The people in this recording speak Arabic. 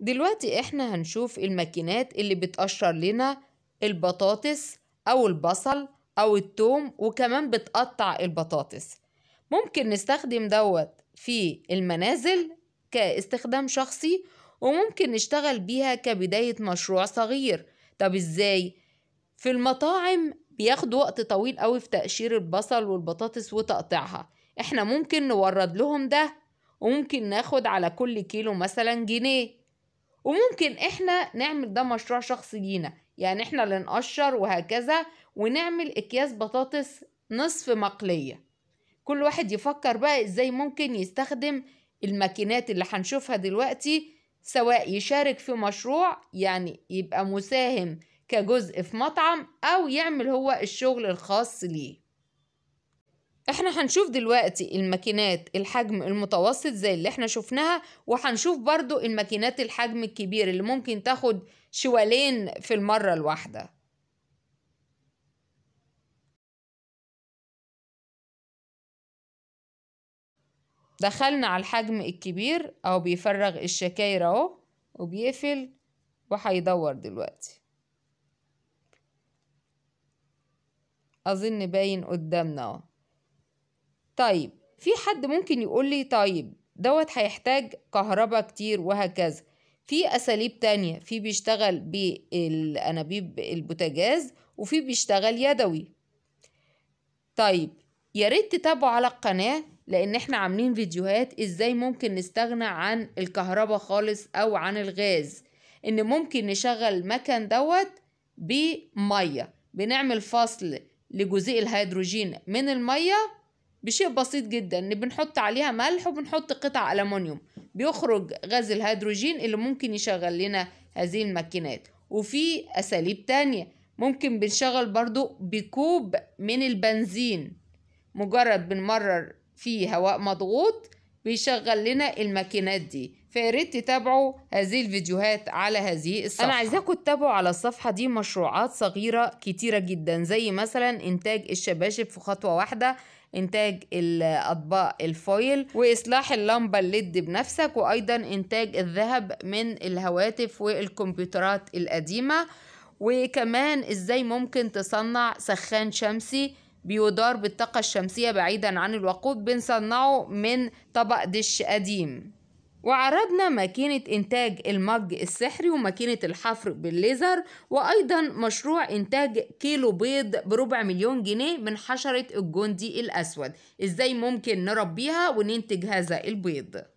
دلوقتي احنا هنشوف الماكينات اللي بتقشر لنا البطاطس او البصل او التوم وكمان بتقطع البطاطس ممكن نستخدم دوت في المنازل كاستخدام شخصي وممكن نشتغل بيها كبداية مشروع صغير طب ازاي؟ في المطاعم بياخدوا وقت طويل قوي في تقشير البصل والبطاطس وتقطيعها احنا ممكن نورد لهم ده وممكن ناخد على كل كيلو مثلا جنيه وممكن احنا نعمل ده مشروع شخصي لينا يعني احنا اللي نقشر وهكذا ونعمل اكياس بطاطس نصف مقلية كل واحد يفكر بقى ازاي ممكن يستخدم الماكينات اللي هنشوفها دلوقتي سواء يشارك في مشروع يعني يبقى مساهم كجزء في مطعم او يعمل هو الشغل الخاص ليه احنا هنشوف دلوقتي الماكينات الحجم المتوسط زي اللي احنا شفناها وهنشوف برضو الماكينات الحجم الكبير اللي ممكن تاخد شوالين في المرة الواحدة دخلنا على الحجم الكبير او بيفرغ الشكاير اهو وبيقفل وهيدور دلوقتي اظن باين قدامنا اهو طيب في حد ممكن يقول لي طيب دوت هيحتاج كهرباء كتير وهكذا في أساليب تانية في بيشتغل بالأنابيب البوتاجاز وفي بيشتغل يدوي طيب يا ريت تتابعوا على القناة لأن احنا عاملين فيديوهات ازاي ممكن نستغنى عن الكهرباء خالص أو عن الغاز إن ممكن نشغل المكن دوت بمية بنعمل فصل لجزيء الهيدروجين من المية بشيء بسيط جدا ان بنحط عليها ملح وبنحط قطع ألمونيوم بيخرج غاز الهيدروجين اللي ممكن يشغل لنا هذه الماكينات وفي أساليب تانية ممكن بنشغل برضو بكوب من البنزين مجرد بنمرر فيه هواء مضغوط بيشغل لنا الماكينات دي فياريت تتابعوا هذه الفيديوهات على هذه الصفحة أنا عايزاكم تتابعوا على الصفحة دي مشروعات صغيرة كتيرة جدا زي مثلا إنتاج الشباشب في خطوة واحدة إنتاج الأطباق الفويل وإصلاح اللمبة الليد بنفسك وأيضا إنتاج الذهب من الهواتف والكمبيوترات القديمة وكمان إزاي ممكن تصنع سخان شمسي بيدار بالطاقة الشمسية بعيدا عن الوقود بنصنعه من طبق دش قديم وعرضنا ماكينة إنتاج المج السحري وماكينة الحفر بالليزر وأيضا مشروع إنتاج كيلو بيض بربع مليون جنيه من حشرة الجندي الأسود إزاي ممكن نربيها وننتج هذا البيض